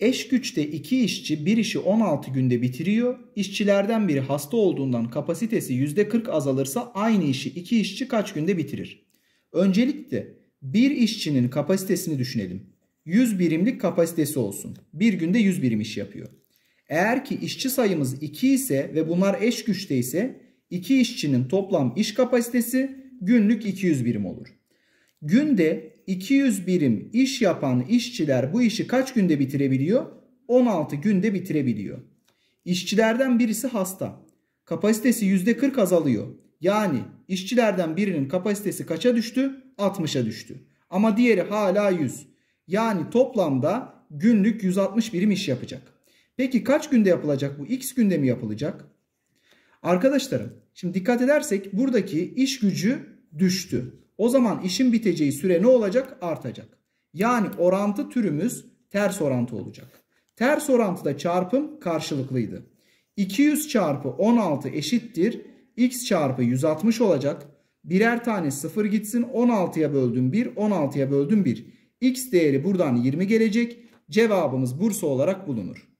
Eş güçte iki işçi bir işi 16 günde bitiriyor. İşçilerden biri hasta olduğundan kapasitesi %40 azalırsa aynı işi iki işçi kaç günde bitirir? Öncelikle bir işçinin kapasitesini düşünelim. 100 birimlik kapasitesi olsun. Bir günde 100 birim iş yapıyor. Eğer ki işçi sayımız 2 ise ve bunlar eş güçte ise 2 işçinin toplam iş kapasitesi günlük 200 birim olur. Günde 200 birim iş yapan işçiler bu işi kaç günde bitirebiliyor? 16 günde bitirebiliyor. İşçilerden birisi hasta. Kapasitesi %40 azalıyor. Yani işçilerden birinin kapasitesi kaça düştü? 60'a düştü. Ama diğeri hala 100. Yani toplamda günlük 160 birim iş yapacak. Peki kaç günde yapılacak bu? X günde mi yapılacak? Arkadaşlarım şimdi dikkat edersek buradaki iş gücü düştü. O zaman işin biteceği süre ne olacak? Artacak. Yani orantı türümüz ters orantı olacak. Ters orantıda çarpım karşılıklıydı. 200 çarpı 16 eşittir. X çarpı 160 olacak. Birer tane 0 gitsin. 16'ya böldüm 1. 16'ya böldüm 1. X değeri buradan 20 gelecek. Cevabımız Bursa olarak bulunur.